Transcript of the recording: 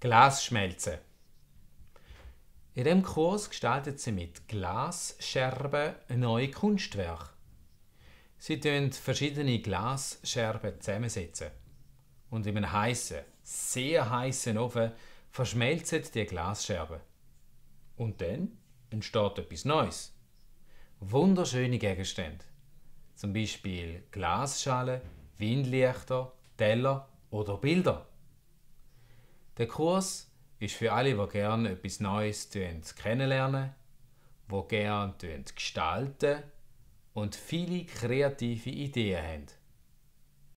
Glasschmelze. In diesem Kurs gestaltet sie mit Glasscherben neue Kunstwerke. Sie tun verschiedene Glasscherben zusammensetzen. Und in einem heißen, sehr heißen Ofen verschmelzen die Glasscherben. Und dann entsteht etwas Neues. Wunderschöne Gegenstände. Zum Beispiel Glasschalen, Windlichter, Teller oder Bilder. Der Kurs ist für alle, die gerne etwas Neues kennenlernen, die gerne gestalten und viele kreative Ideen haben.